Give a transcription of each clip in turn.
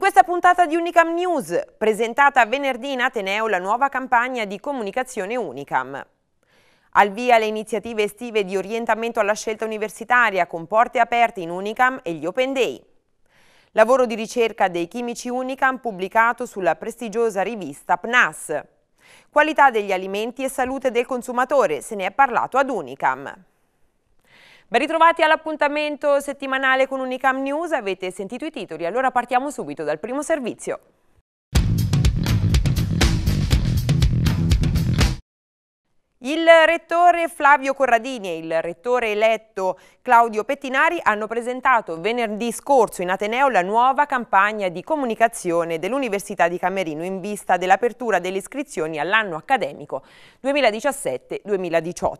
In questa puntata di Unicam News, presentata venerdì in Ateneo la nuova campagna di comunicazione Unicam. Al via le iniziative estive di orientamento alla scelta universitaria con porte aperte in Unicam e gli Open Day. Lavoro di ricerca dei chimici Unicam pubblicato sulla prestigiosa rivista PNAS. Qualità degli alimenti e salute del consumatore, se ne è parlato ad Unicam. Ben ritrovati all'appuntamento settimanale con Unicam News, avete sentito i titoli, allora partiamo subito dal primo servizio. Il rettore Flavio Corradini e il rettore eletto Claudio Pettinari hanno presentato venerdì scorso in Ateneo la nuova campagna di comunicazione dell'Università di Camerino in vista dell'apertura delle iscrizioni all'anno accademico 2017-2018.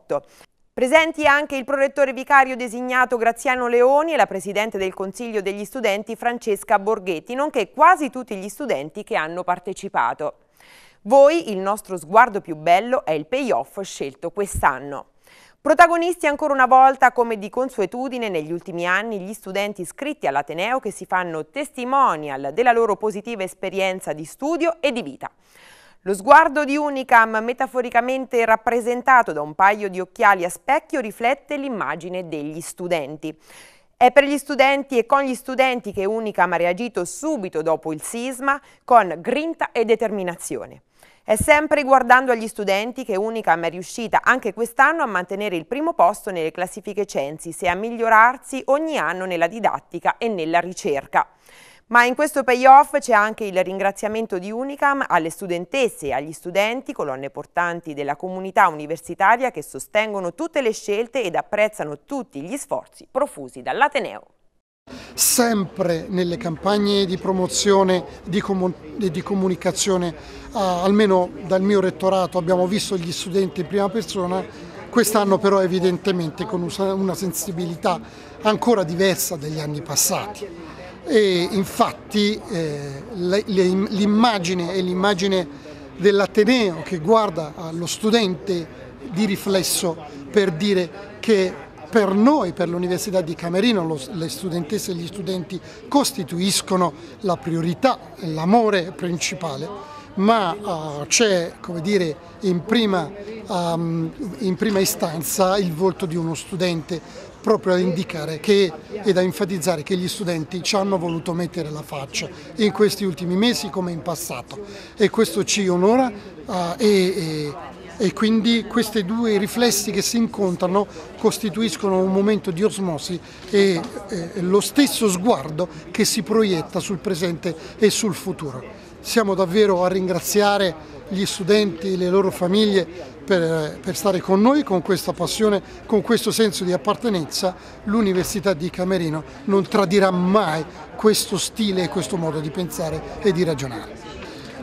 Presenti anche il prorettore vicario designato Graziano Leoni e la Presidente del Consiglio degli Studenti Francesca Borghetti, nonché quasi tutti gli studenti che hanno partecipato. Voi, il nostro sguardo più bello è il payoff scelto quest'anno. Protagonisti ancora una volta, come di consuetudine negli ultimi anni, gli studenti iscritti all'Ateneo che si fanno testimonial della loro positiva esperienza di studio e di vita. Lo sguardo di Unicam, metaforicamente rappresentato da un paio di occhiali a specchio, riflette l'immagine degli studenti. È per gli studenti e con gli studenti che Unicam ha reagito subito dopo il sisma con grinta e determinazione. È sempre guardando agli studenti che Unicam è riuscita anche quest'anno a mantenere il primo posto nelle classifiche Censis e a migliorarsi ogni anno nella didattica e nella ricerca. Ma in questo payoff c'è anche il ringraziamento di Unicam alle studentesse e agli studenti, colonne portanti della comunità universitaria che sostengono tutte le scelte ed apprezzano tutti gli sforzi profusi dall'Ateneo. Sempre nelle campagne di promozione e comu di comunicazione, ah, almeno dal mio rettorato abbiamo visto gli studenti in prima persona, quest'anno però evidentemente con una sensibilità ancora diversa degli anni passati e infatti eh, l'immagine è l'immagine dell'Ateneo che guarda allo studente di riflesso per dire che per noi, per l'Università di Camerino, lo, le studentesse e gli studenti costituiscono la priorità, l'amore principale ma uh, c'è in, um, in prima istanza il volto di uno studente proprio ad indicare che, ed a enfatizzare che gli studenti ci hanno voluto mettere la faccia in questi ultimi mesi come in passato e questo ci onora eh, e, e quindi questi due riflessi che si incontrano costituiscono un momento di osmosi e eh, lo stesso sguardo che si proietta sul presente e sul futuro. Siamo davvero a ringraziare gli studenti, le loro famiglie per, per, stare con noi, con questa passione, con questo senso di appartenenza, l'Università di Camerino non tradirà mai questo stile e questo modo di pensare e di ragionare.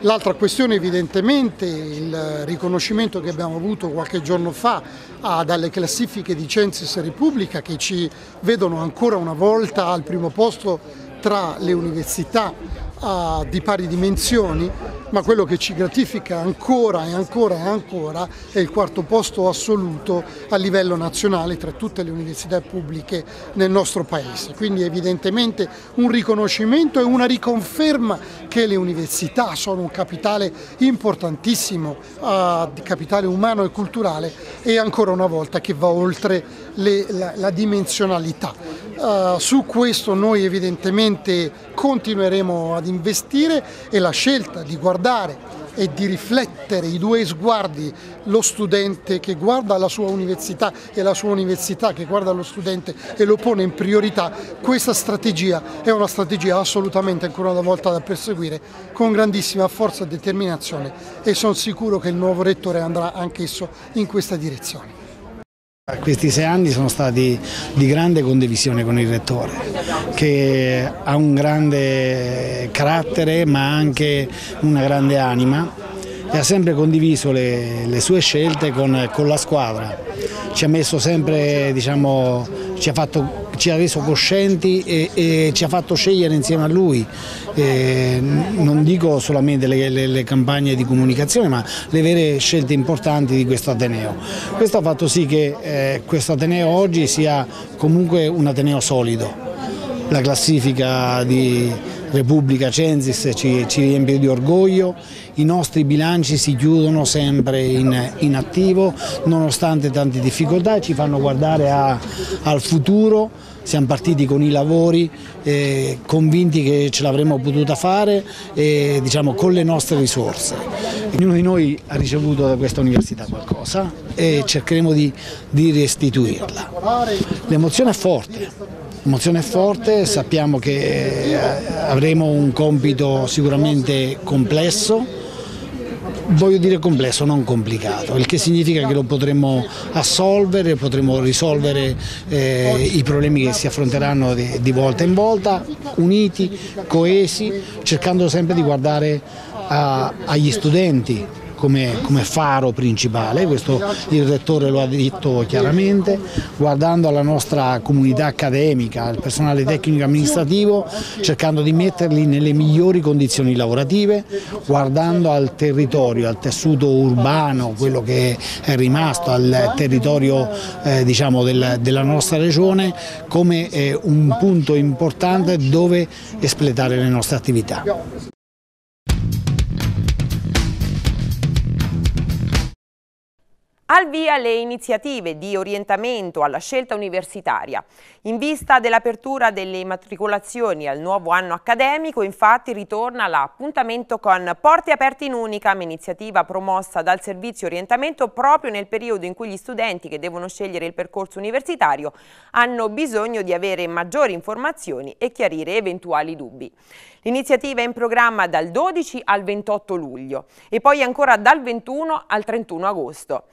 L'altra questione evidentemente è il riconoscimento che abbiamo avuto qualche giorno fa ah, dalle classifiche di Censis Repubblica che ci vedono ancora una volta al primo posto tra le università a, di pari dimensioni, ma quello che ci gratifica ancora e ancora e ancora è il quarto posto assoluto a livello nazionale tra tutte le università pubbliche nel nostro Paese. Quindi evidentemente un riconoscimento e una riconferma che le università sono un capitale importantissimo, uh, di capitale umano e culturale e ancora una volta che va oltre le, la, la dimensionalità. Ah, su questo noi evidentemente continueremo ad investire e la scelta di guardare e di riflettere i due sguardi, lo studente che guarda la sua università e la sua università che guarda lo studente e lo pone in priorità, questa strategia è una strategia assolutamente ancora una volta da perseguire con grandissima forza e determinazione e sono sicuro che il nuovo rettore andrà anch'esso in questa direzione. Questi sei anni sono stati di grande condivisione con il Rettore, che ha un grande carattere ma anche una grande anima e ha sempre condiviso le, le sue scelte con, con, la squadra. Ci ha messo sempre, diciamo, ci ha fatto ci ha reso coscienti e, e ci ha fatto scegliere insieme a lui, eh, non dico solamente le, le, le, campagne di comunicazione ma le vere scelte importanti di questo Ateneo. Questo ha fatto sì che eh, questo Ateneo oggi sia comunque un Ateneo solido, la classifica di Repubblica Censis ci, ci riempie di orgoglio, i nostri bilanci si chiudono sempre in, in attivo nonostante tante difficoltà e ci fanno guardare a, al futuro, siamo partiti con i lavori eh, convinti che ce l'avremmo potuta fare eh, diciamo, con le nostre risorse. Ognuno di noi ha ricevuto da questa università qualcosa e cercheremo di, di restituirla. L'emozione è forte, Emozione forte, sappiamo che eh, avremo un compito sicuramente complesso, voglio dire complesso, non complicato, il che significa che lo potremo assolvere, potremo risolvere eh, i problemi che si affronteranno di, di, volta in volta, uniti, coesi, cercando sempre di guardare a, agli studenti come, come faro principale, questo il rettore lo ha detto chiaramente, guardando alla nostra comunità accademica, al personale tecnico amministrativo, cercando di metterli nelle migliori condizioni lavorative, guardando al territorio, al tessuto urbano, quello che è rimasto, al territorio eh, diciamo, del, della nostra regione come eh, un punto importante dove espletare le nostre attività. Al via le iniziative di orientamento alla scelta universitaria. In vista dell'apertura delle matricolazioni al nuovo anno accademico, infatti, ritorna l'appuntamento con Porte Aperte in Unicam, iniziativa promossa dal Servizio Orientamento proprio nel periodo in cui gli studenti che devono scegliere il percorso universitario hanno bisogno di avere maggiori informazioni e chiarire eventuali dubbi. L'iniziativa è in programma dal 12 al 28 luglio e poi ancora dal 21 al 31 agosto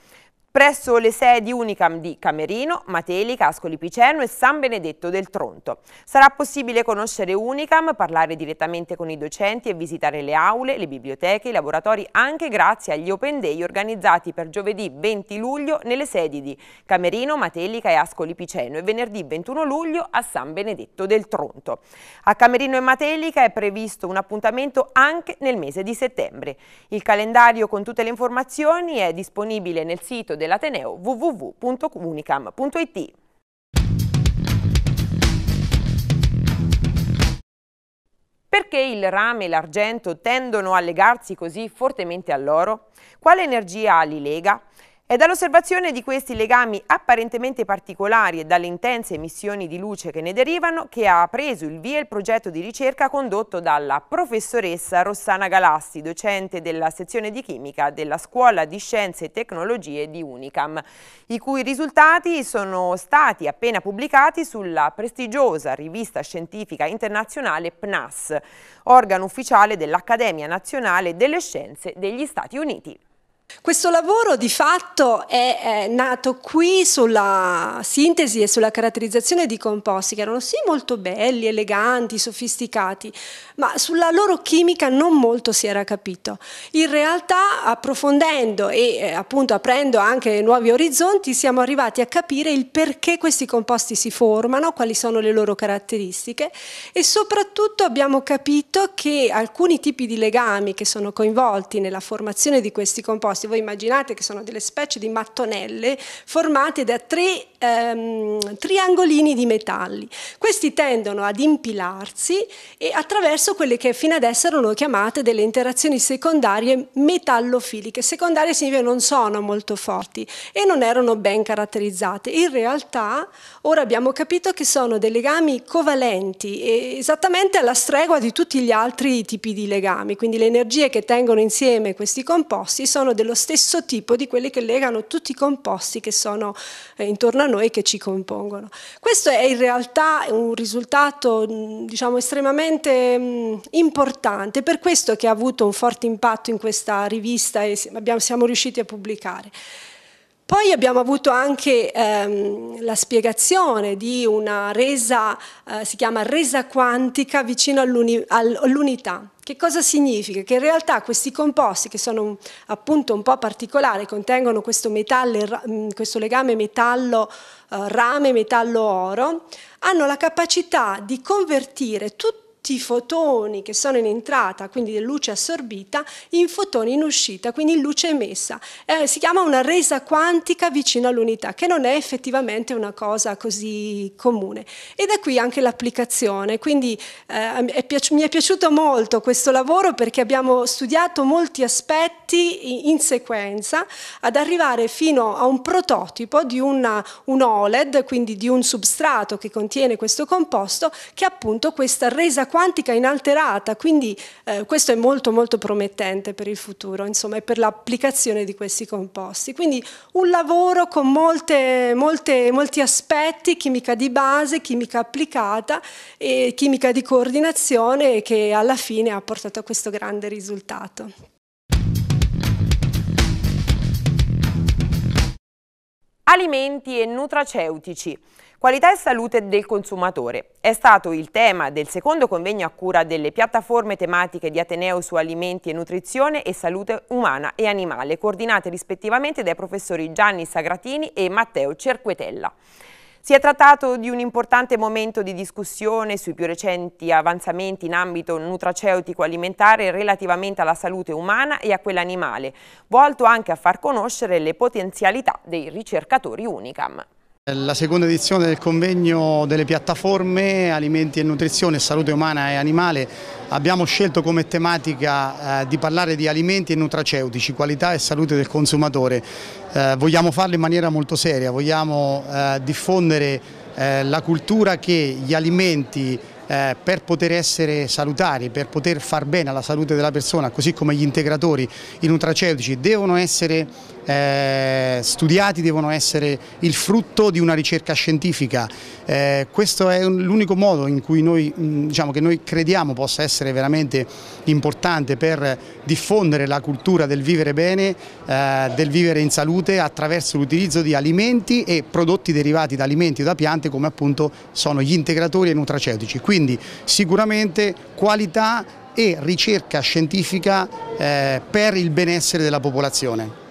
presso le sedi Unicam di Camerino, Mateli, Cascoli Piceno e San Benedetto del Tronto. Sarà possibile conoscere Unicam, parlare direttamente con i docenti e visitare le aule, le biblioteche, i laboratori anche grazie agli Open Day organizzati per giovedì 20 luglio nelle sedi di Camerino, Mateli, Cascoli Piceno e venerdì 21 luglio a San Benedetto del Tronto. A Camerino e Matelica è previsto un appuntamento anche nel mese di settembre. Il calendario con tutte le informazioni è disponibile nel sito del dell'Ateneo www.unicam.it. Perché il rame e l'argento tendono a legarsi così fortemente all'oro? Quale energia li lega? È dall'osservazione di questi legami apparentemente particolari e dalle intense emissioni di luce che ne derivano che ha preso il via il progetto di ricerca condotto dalla professoressa Rossana Galassi, docente della sezione di chimica della Scuola di Scienze e Tecnologie di Unicam, i cui risultati sono stati appena pubblicati sulla prestigiosa rivista scientifica internazionale PNAS, organo ufficiale dell'Accademia Nazionale delle Scienze degli Stati Uniti. Questo lavoro di fatto è, è, nato qui sulla sintesi e sulla caratterizzazione di composti che erano sì molto belli, eleganti, sofisticati, ma sulla loro chimica non molto si era capito. In realtà approfondendo e eh, appunto aprendo anche nuovi orizzonti siamo arrivati a capire il perché questi composti si formano, quali sono le loro caratteristiche e soprattutto abbiamo capito che alcuni tipi di legami che sono coinvolti nella formazione di questi composti posti. Voi immaginate che sono delle specie di mattonelle formate da tre ehm, triangolini di metalli. Questi tendono ad impilarsi e attraverso quelle che fino adesso erano chiamate delle interazioni secondarie metallofiliche. Secondarie significa non sono molto forti e non erano ben caratterizzate. In realtà ora abbiamo capito che sono dei legami covalenti, esattamente alla stregua di tutti gli altri tipi di legami. Quindi le energie che tengono insieme questi composti sono dello stesso tipo di quelle che legano tutti i composti che sono eh, intorno a noi noi che ci compongono. Questo è in realtà un risultato mm, diciamo, estremamente mm, importante, per questo che ha avuto un forte impatto in questa rivista e siamo riusciti a pubblicare. Poi abbiamo avuto anche ehm, la spiegazione di una resa, eh, si chiama resa quantica vicino all'unità. Che cosa significa? Che in realtà questi composti, che sono appunto un po' particolari, contengono questo, metallo, mm, questo legame metallo-rame, eh, metallo-oro, hanno la capacità di convertire tutto tutti i fotoni che sono in entrata, quindi luce assorbita, in fotoni in uscita, quindi in luce emessa. Eh, si chiama una resa quantica vicino all'unità, che non è effettivamente una cosa così comune. E da qui anche l'applicazione, quindi eh, è mi è piaciuto molto questo lavoro perché abbiamo studiato molti aspetti in sequenza ad arrivare fino a un prototipo di una, un OLED, quindi di un substrato che contiene questo composto, che è appunto questa resa quantica quantica inalterata, quindi eh, questo è molto molto promettente per il futuro, insomma, e per l'applicazione di questi composti. Quindi un lavoro con molte, molte, molti aspetti, chimica di base, chimica applicata e chimica di coordinazione che alla fine ha portato a questo grande risultato. Alimenti e nutraceutici. Qualità e salute del consumatore. È stato il tema del secondo convegno a cura delle piattaforme tematiche di Ateneo su alimenti e nutrizione e salute umana e animale, coordinate rispettivamente dai professori Gianni Sagratini e Matteo Cerquetella. Si è trattato di un importante momento di discussione sui più recenti avanzamenti in ambito nutraceutico alimentare relativamente alla salute umana e a quella animale, volto anche a far conoscere le potenzialità dei ricercatori Unicam. La seconda edizione del convegno delle piattaforme Alimenti e Nutrizione, Salute Umana e Animale abbiamo scelto come tematica eh, di parlare di alimenti e nutraceutici, qualità e salute del consumatore. Eh, vogliamo farlo in maniera molto seria, vogliamo eh, diffondere eh, la cultura che gli alimenti eh, per poter essere salutari, per poter far bene alla salute della persona, così come gli integratori, i nutraceutici, devono essere eh, studiati devono essere il frutto di una ricerca scientifica. Eh, questo è l'unico modo in cui noi, mm, diciamo, che noi crediamo possa essere veramente importante per diffondere la cultura del vivere bene, eh, del vivere in salute attraverso l'utilizzo di alimenti e prodotti derivati da alimenti o da piante come appunto sono gli integratori e i nutraceutici. Quindi sicuramente qualità e ricerca scientifica eh, per il benessere della popolazione.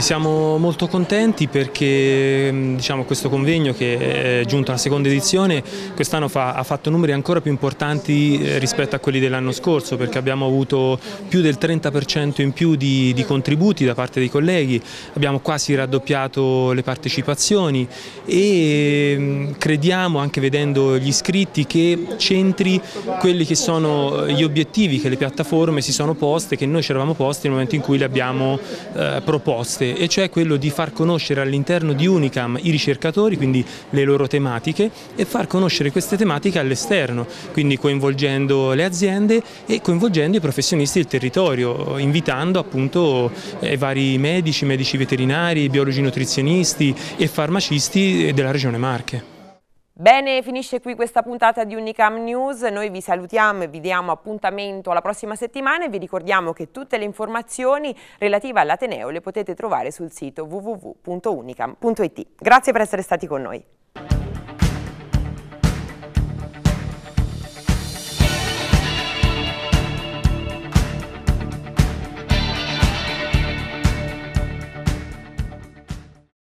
Siamo molto contenti perché mm, diciamo, questo convegno che è giunto alla seconda edizione quest'anno fa, ha fatto numeri ancora più importanti eh, rispetto a quelli dell'anno scorso perché abbiamo avuto più del 30% in più di, di, contributi da parte dei colleghi, abbiamo quasi raddoppiato le partecipazioni e mm, crediamo anche vedendo gli iscritti che centri quelli che sono gli obiettivi che le piattaforme si sono poste, che noi ci eravamo posti nel momento in cui le abbiamo eh, proposte importante e cioè quello di far conoscere all'interno di Unicam i ricercatori, quindi le loro tematiche e far conoscere queste tematiche all'esterno, quindi coinvolgendo le aziende e coinvolgendo i professionisti del territorio, invitando appunto eh, vari medici, medici veterinari, biologi nutrizionisti e farmacisti eh, della regione Marche. Bene, finisce qui questa puntata di Unicam News, noi vi salutiamo e vi diamo appuntamento la prossima settimana e vi ricordiamo che tutte le informazioni relative all'Ateneo le potete trovare sul sito www.unicam.it. Grazie per essere stati con noi.